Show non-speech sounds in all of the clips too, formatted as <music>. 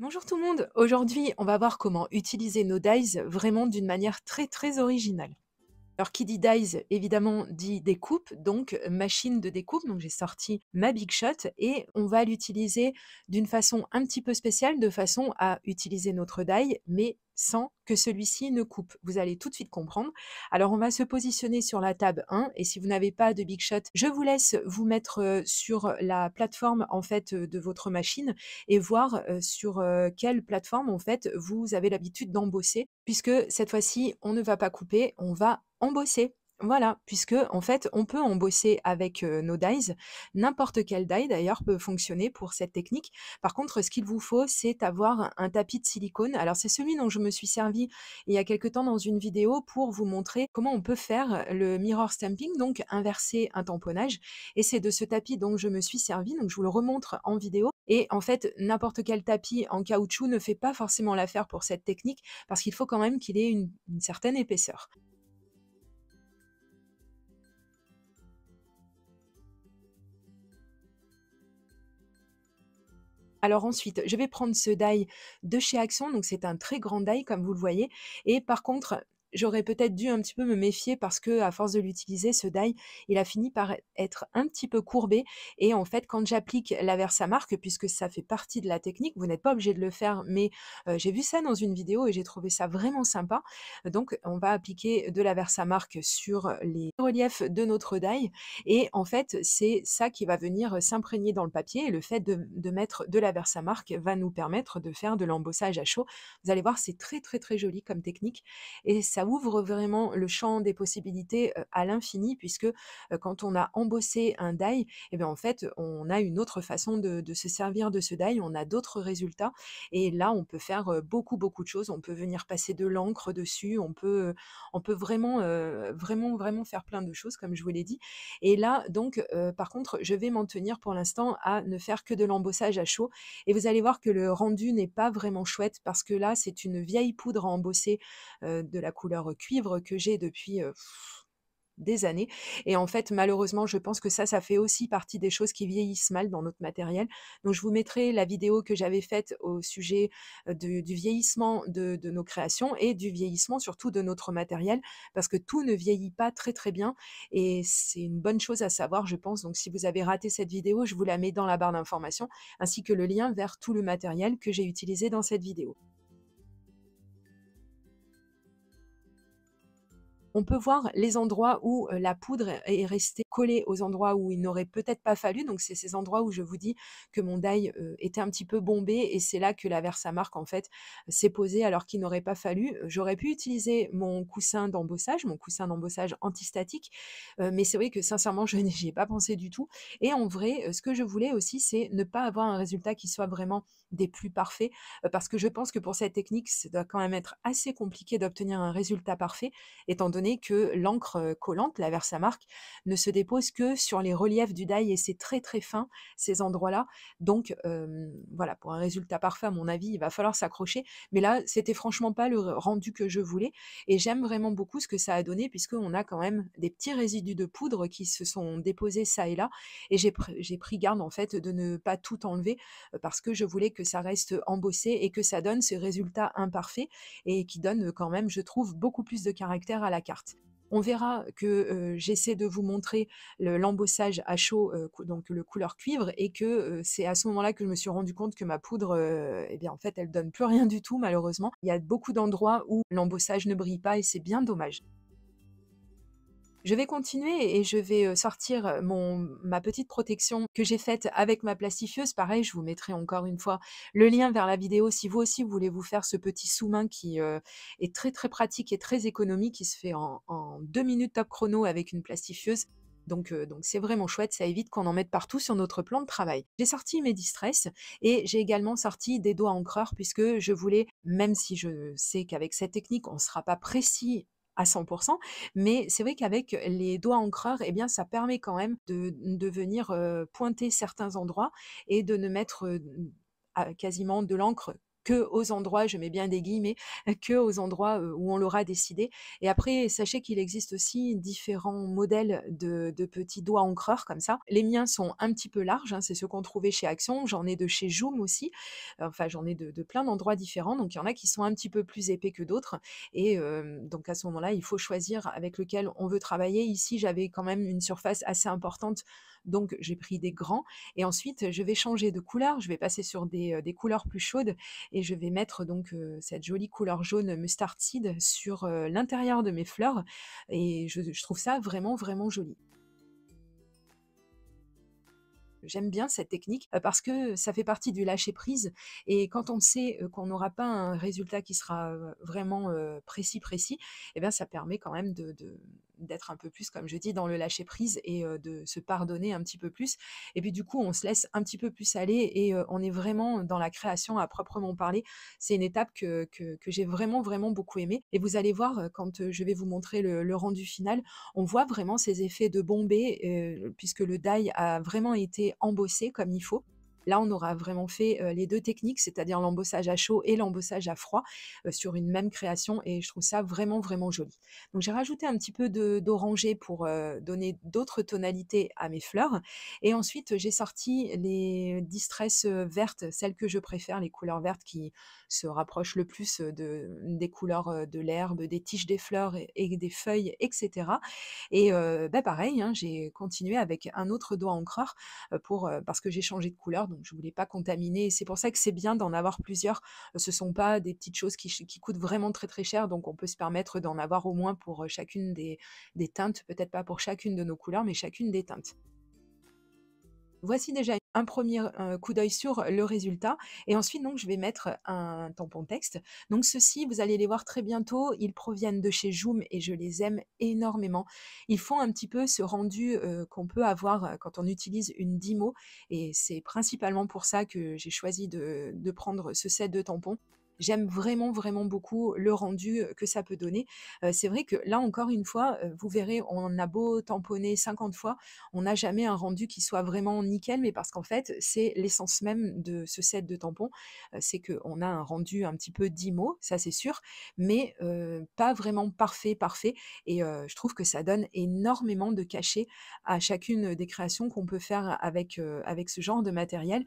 Bonjour tout le monde, aujourd'hui on va voir comment utiliser nos dies vraiment d'une manière très très originale. Alors qui dit dies, évidemment, dit découpe, donc euh, machine de découpe. Donc j'ai sorti ma Big Shot et on va l'utiliser d'une façon un petit peu spéciale, de façon à utiliser notre die, mais sans que celui-ci ne coupe. Vous allez tout de suite comprendre. Alors on va se positionner sur la table 1 et si vous n'avez pas de Big Shot, je vous laisse vous mettre euh, sur la plateforme en fait euh, de votre machine et voir sur quelle plateforme en fait vous avez l'habitude d'embosser puisque cette fois-ci on ne va pas couper, on va embosser. Voilà, puisque en fait, on peut embosser avec nos dies. N'importe quel die d'ailleurs peut fonctionner pour cette technique. Par contre, ce qu'il vous faut, c'est avoir un tapis de silicone. Alors, c'est celui dont je me suis servi il y a quelques temps dans une vidéo pour vous montrer comment on peut faire le mirror stamping, donc inverser un tamponnage. Et c'est de ce tapis dont je me suis servi, donc je vous le remontre en vidéo. Et en fait, n'importe quel tapis en caoutchouc ne fait pas forcément l'affaire pour cette technique parce qu'il faut quand même qu'il ait une certaine épaisseur. Alors ensuite, je vais prendre ce die de chez Action. Donc c'est un très grand die comme vous le voyez. Et par contre, j'aurais peut-être dû un petit peu me méfier parce que à force de l'utiliser, ce die, il a fini par e-, être un petit peu courbé. Et en fait, quand j'applique la marque puisque ça fait partie de la technique, vous n'êtes pas obligé de le faire, mais j'ai vu ça dans une vidéo et j'ai trouvé ça vraiment sympa. Donc, on va appliquer de la marque sur les reliefs de notre die. Et en fait, c'est ça qui va venir s'imprégner dans le papier. Et le fait de, de mettre de la marque va nous permettre de faire de l'embossage à chaud. Vous allez voir, c'est très, très, très joli comme technique. Et ça ouvre vraiment le champ des possibilités à l'infini, puisque quand on a embossé un die, eh bien, en fait, on a une autre façon de, se servir de ce die, on a d'autres résultats, et là, on peut faire beaucoup, beaucoup de choses. On peut venir passer de l'encre dessus, on peut, on peut vraiment, vraiment, vraiment faire plein de choses, comme je vous l'ai dit. Et là, donc, par contre, je vais m'en tenir pour l'instant à ne faire que de l'embossage à chaud, et vous allez voir que le rendu n'est pas vraiment chouette, parce que là, c'est une vieille poudre à embosser de la couleur couleur cuivre que j'ai depuis des années. Et en fait, malheureusement, je pense que ça, ça fait aussi partie des choses qui vieillissent mal dans notre matériel. Donc, je vous mettrai la vidéo que j'avais faite au sujet du vieillissement de, de, nos créations et du vieillissement surtout de notre matériel, parce que tout ne vieillit pas très très bien. Et c'est une bonne chose à savoir, je pense. Donc, si vous avez raté cette vidéo, je vous la mets dans la barre d'information, ainsi que le lien vers tout le matériel que j'ai utilisé dans cette vidéo. on peut voir les endroits où la poudre est restée collée aux endroits où il n'aurait peut-être pas fallu. Donc, c'est ces endroits où je vous dis que mon die était un petit peu bombé et c'est là que la Versamark, en fait, s'est posée alors qu'il n'aurait pas fallu. J'aurais pu utiliser mon coussin d'embossage, mon coussin d'embossage antistatique, mais c'est vrai que sincèrement, je <laughs> n'y ai pas pensé du tout. Et en vrai, ce que je voulais aussi, c'est ne pas avoir un résultat qui soit vraiment des plus parfaits, parce que je pense que pour cette technique, ça doit quand même être assez compliqué d'obtenir un résultat parfait, étant donné que l'encre euh, collante, la Versamark, ne se dépose que sur les reliefs du die et c'est très très fin ces endroits-là. Donc voilà, pour un résultat parfait, à mon avis, il va falloir s'accrocher. Mais là, c'était franchement pas le rendu que je voulais et j'aime vraiment beaucoup ce que ça a donné puisqu'on a quand même des petits résidus de poudre qui se sont déposés ça et là et j'ai pris garde en fait de ne pas tout enlever euh, parce que je voulais que ça reste embossé et que ça donne ce résultat imparfait et qui donne quand même, je trouve, beaucoup plus de caractère à la carte. On verra que euh, j'essaie de vous montrer l'embossage à chaud, euh, donc le couleur cuivre, et que euh, c'est à ce moment-là que je me suis rendu compte que ma poudre, eh bien en fait, elle donne plus rien du tout, malheureusement. Il y a beaucoup d'endroits où l'embossage ne brille pas et c'est bien dommage. Je vais continuer et je vais sortir mon, ma petite protection que j'ai faite avec ma plastifieuse. Pareil, je vous mettrai encore une fois le lien vers la vidéo si vous aussi vous voulez vous faire ce petit sous-main qui est très très pratique et très économique, qui se fait en, deux minutes top chrono avec une plastifieuse. Donc, donc c'est vraiment chouette, ça évite qu'on en mette partout sur notre plan de travail. J'ai sorti mes distress et j'ai également sorti des doigts encreurs puisque je voulais, même si je sais qu'avec cette technique on ne sera pas précis à 100%. Mais c'est vrai qu'avec les doigts encreurs, eh bien, ça permet quand même de, mmh, de venir pointer certains endroits et de ne mettre quasiment de l'encre que aux endroits, je mets bien des guillemets, <laughs> que aux endroits où on l'aura décidé. Et après, sachez qu'il existe aussi différents modèles de, petits doigts encreurs comme ça. Les miens sont un petit peu larges, hein, c'est ceux qu'on trouvait chez Action, j'en ai de chez Joom aussi, enfin j'en ai de, plein d'endroits différents, donc il y en a qui sont un petit peu plus épais que d'autres. Et donc à ce moment-là, il faut choisir avec lequel on veut travailler. Ici, j'avais quand même une surface assez importante donc j'ai pris des grands. Et ensuite, je vais changer de couleur. Je vais passer sur des, des couleurs plus chaudes et je vais mettre donc cette jolie couleur jaune mustard seed sur l'intérieur de mes fleurs et je, trouve ça vraiment vraiment joli j'aime bien cette technique parce que ça fait partie du lâcher prise et quand on sait qu'on n'aura pas un résultat qui sera vraiment précis précis et eh bien ça permet quand même de d'être un peu plus, comme je dis, dans le lâcher prise et de se pardonner un petit peu plus. Et puis du coup, on se laisse un petit peu plus aller et on est vraiment dans la création à proprement parler. C'est une étape que, j'ai vraiment, vraiment beaucoup aimée. Et vous allez voir, quand je vais vous montrer le, rendu final, on voit vraiment ces effets de bombée, puisque le die a vraiment été embossé comme il faut. Là, on aura vraiment fait les deux techniques, c'est-à-dire l'embossage à chaud et l'embossage à froid sur une même création et je trouve ça vraiment, vraiment joli. Donc, j'ai rajouté un petit peu d'oranger pour donner d'autres tonalités à mes fleurs et ensuite, j'ai sorti les distresses vertes, celles que je préfère, les couleurs vertes qui se rapprochent le plus de, des couleurs de l'herbe, des tiges des fleurs et, des feuilles, etc. Et ben pareil, hein, j'ai continué avec un autre doigt encreur pour, parce que j'ai changé de couleur. Je je voulais pas contaminer. c'est pour ça que c'est bien d'en avoir plusieurs. Euh, ce ne sont pas des petites choses qui, coûtent vraiment très très cher, donc on peut se permettre d'en avoir au moins pour chacune des, des teintes, peut-être pas pour chacune de nos couleurs, mais chacune des teintes. Voici déjà un premier coup d'œil sur le résultat. Et ensuite, donc, je vais mettre un tampon texte. Donc, ceux-ci, vous allez les voir très bientôt. Ils proviennent de chez Joom et je les aime énormément. Ils font un petit peu ce rendu qu'on peut avoir quand on utilise une Dimo. Et c'est principalement pour ça que j'ai choisi de prendre ce set de tampons j'aime vraiment, vraiment beaucoup le rendu que ça peut donner. c'est vrai que là, encore une fois, vous verrez, on a beau tamponner 50 fois, on n'a jamais un rendu qui soit vraiment nickel, mais parce qu'en fait, c'est l'essence même de ce set de tampons, c'est qu'on a un rendu un petit peu d'IMO, ça c'est sûr, mais pas vraiment parfait, parfait. Et je trouve que ça donne énormément de cachet à chacune des créations qu'on peut faire avec, avec ce genre de matériel.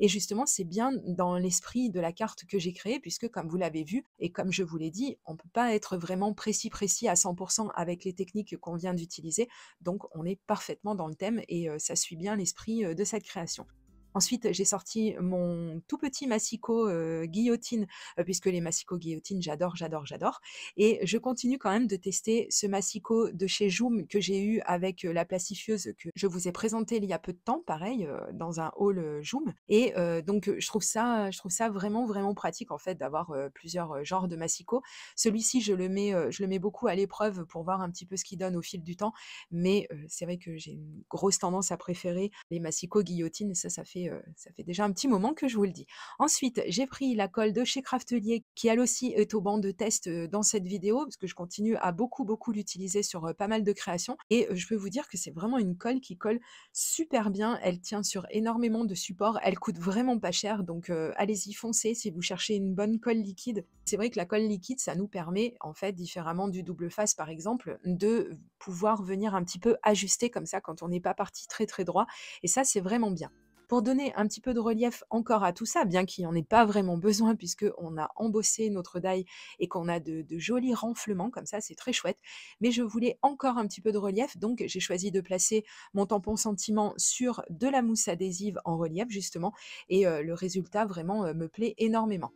Et justement, c'est bien dans l'esprit de la carte que j'ai créée, puisque comme vous l'avez vu, et comme je vous l'ai dit, on ne peut pas être vraiment précis, précis à 100% avec les techniques qu'on vient d'utiliser. Donc, on est parfaitement dans le thème et euh, ça suit bien l'esprit euh, de cette création. Ensuite, j'ai sorti mon tout petit massicot euh, guillotine, euh, puisque les massicots guillotine, j'adore, j'adore, j'adore. Et je continue quand même de tester ce massicot de chez Joom que j'ai eu avec euh, la plastifieuse que je vous ai présenté il y a peu de temps, pareil, dans un hall Joom. Et donc, je trouve, ça, je trouve ça vraiment, vraiment pratique, en fait, d'avoir plusieurs genres de massicots. Celui-ci, je, le mets, je le mets beaucoup à l'épreuve pour voir un petit peu ce qu'il donne au fil du temps. Mais c'est vrai que j'ai une grosse tendance à préférer les massicots guillotine. Ça, ça fait ça fait déjà un petit moment que je vous le dis. Ensuite, j'ai pris la colle de chez Craftelier, qui elle aussi est au banc de test dans cette vidéo, parce que je continue à beaucoup, beaucoup l'utiliser sur pas mal de créations. Et je peux vous dire que c'est vraiment une colle qui colle super bien. Elle tient sur énormément de supports. Elle coûte vraiment pas cher. Donc, allez-y, foncez si vous cherchez une bonne colle liquide. C'est vrai que la colle liquide, ça nous permet, en fait, différemment du double face, par exemple, de pouvoir venir un petit peu ajuster comme ça quand on n'est pas parti très, très droit. Et ça, c'est vraiment bien. Pour donner un petit peu de relief encore à tout ça, bien qu'il n'y en ait pas vraiment besoin puisqu'on a embossé notre daille et qu'on a de, jolis renflements, comme ça c'est très chouette, mais je voulais encore un petit peu de relief, donc j'ai choisi de placer mon tampon sentiment sur de la mousse adhésive en relief justement, et euh, le résultat vraiment euh, me plaît énormément.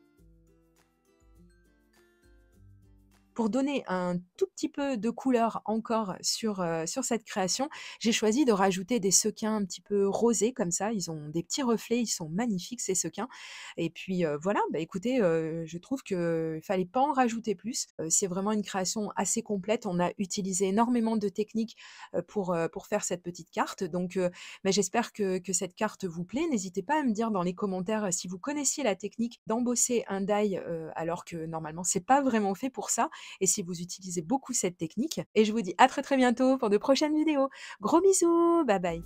pour donner un tout petit peu de couleur encore sur, euh, sur cette création, j'ai choisi de rajouter des sequins un petit peu rosés comme ça. Ils ont des petits reflets, ils sont magnifiques ces sequins. Et puis euh, voilà, bah, écoutez, euh, je trouve qu'il fallait pas en rajouter plus. C'est vraiment une création assez complète. On a utilisé énormément de techniques pour, pour faire cette petite carte. Donc mais bah, j'espère que, que, cette carte vous plaît. N'hésitez pas à me dire dans les commentaires si vous connaissiez la technique d'embosser un die alors que normalement c'est pas vraiment fait pour ça et si vous utilisez beaucoup cette technique. Et je vous dis à très très bientôt pour de prochaines vidéos. Gros bisous, bye bye.